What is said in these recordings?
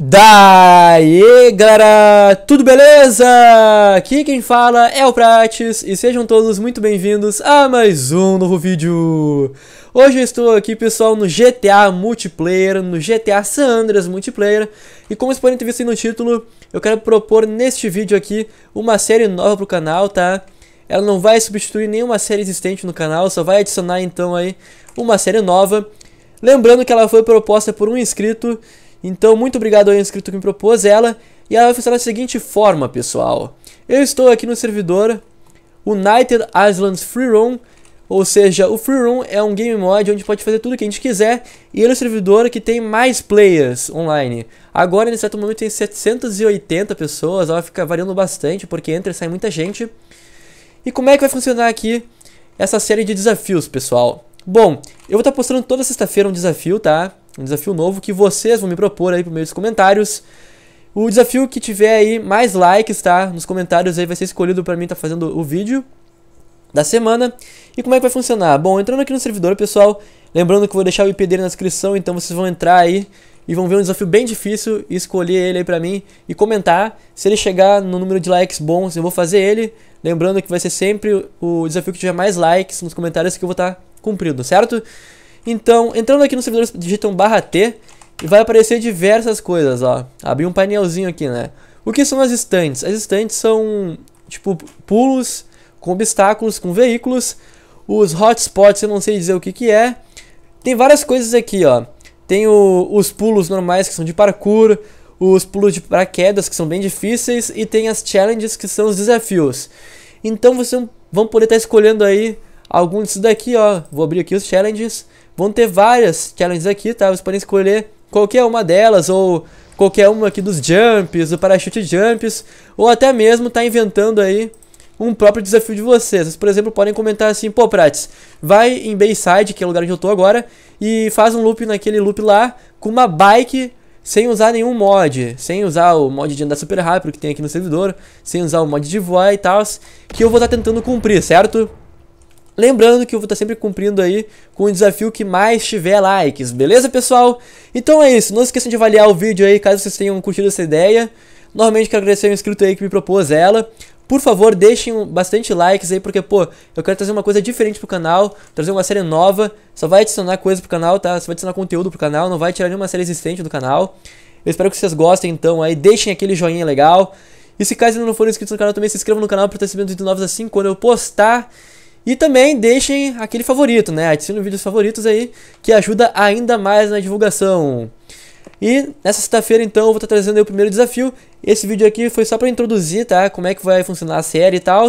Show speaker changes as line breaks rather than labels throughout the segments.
Daí, galera! Tudo beleza? Aqui quem fala é o Prates e sejam todos muito bem-vindos a mais um novo vídeo. Hoje eu estou aqui, pessoal, no GTA Multiplayer, no GTA San Andreas Multiplayer. E como vocês podem ter visto aí no título, eu quero propor neste vídeo aqui uma série nova pro canal, tá? Ela não vai substituir nenhuma série existente no canal, só vai adicionar então aí uma série nova. Lembrando que ela foi proposta por um inscrito então, muito obrigado ao inscrito que me propôs ela. E ela vai funcionar da seguinte forma, pessoal. Eu estou aqui no servidor United Islands Free Room. Ou seja, o Free Room é um game mod onde pode fazer tudo o que a gente quiser. E ele é o servidor que tem mais players online. Agora, nesse certo momento, tem 780 pessoas. Ela fica variando bastante, porque entra e sai muita gente. E como é que vai funcionar aqui essa série de desafios, pessoal? Bom, eu vou estar postando toda sexta-feira um desafio, tá? um desafio novo que vocês vão me propor aí por meio dos comentários. O desafio que tiver aí mais likes, tá? Nos comentários aí vai ser escolhido para mim estar tá fazendo o vídeo da semana. E como é que vai funcionar? Bom, entrando aqui no servidor, pessoal, lembrando que eu vou deixar o IP dele na descrição, então vocês vão entrar aí e vão ver um desafio bem difícil e escolher ele aí pra mim e comentar. Se ele chegar no número de likes bons, eu vou fazer ele. Lembrando que vai ser sempre o desafio que tiver mais likes nos comentários que eu vou estar tá cumprido, certo? Então, entrando aqui no servidor, digitam barra T e vai aparecer diversas coisas, ó. Abri um painelzinho aqui, né? O que são as estantes? As estantes são, tipo, pulos com obstáculos, com veículos. Os hotspots, eu não sei dizer o que que é. Tem várias coisas aqui, ó. Tem o, os pulos normais, que são de parkour. Os pulos de paraquedas, que são bem difíceis. E tem as challenges, que são os desafios. Então, vocês vão poder estar tá escolhendo aí alguns disso daqui, ó. Vou abrir aqui os challenges. Vão ter várias challenges aqui, tá? Vocês podem escolher qualquer uma delas ou qualquer uma aqui dos jumps, do parachute jumps, ou até mesmo tá inventando aí um próprio desafio de vocês. Vocês, por exemplo, podem comentar assim, pô, Prates, vai em Bayside, que é o lugar onde eu tô agora, e faz um loop naquele loop lá com uma bike sem usar nenhum mod, sem usar o mod de andar super rápido que tem aqui no servidor, sem usar o mod de voar e tal, que eu vou estar tá tentando cumprir, certo? Lembrando que eu vou estar sempre cumprindo aí com o desafio que mais tiver likes, beleza, pessoal? Então é isso, não esqueçam de avaliar o vídeo aí, caso vocês tenham curtido essa ideia. Novamente quero agradecer ao inscrito aí que me propôs ela. Por favor, deixem bastante likes aí, porque, pô, eu quero trazer uma coisa diferente pro canal, trazer uma série nova. Só vai adicionar coisa pro canal, tá? Só vai adicionar conteúdo pro canal, não vai tirar nenhuma série existente do canal. Eu espero que vocês gostem, então, aí deixem aquele joinha legal. E se caso ainda não forem inscritos no canal, também se inscrevam no canal para estar recebendo vídeos novos assim quando eu postar. E também deixem aquele favorito, né? Adicione vídeos favoritos aí, que ajuda ainda mais na divulgação. E nessa sexta-feira, então, eu vou estar trazendo o primeiro desafio. Esse vídeo aqui foi só para introduzir, tá? Como é que vai funcionar a série e tal.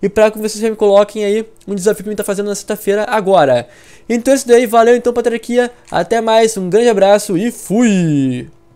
E para que vocês já me coloquem aí um desafio que eu gente tá fazendo na sexta-feira agora. Então é isso daí. Valeu, então, Patriquia. Até mais. Um grande abraço e fui!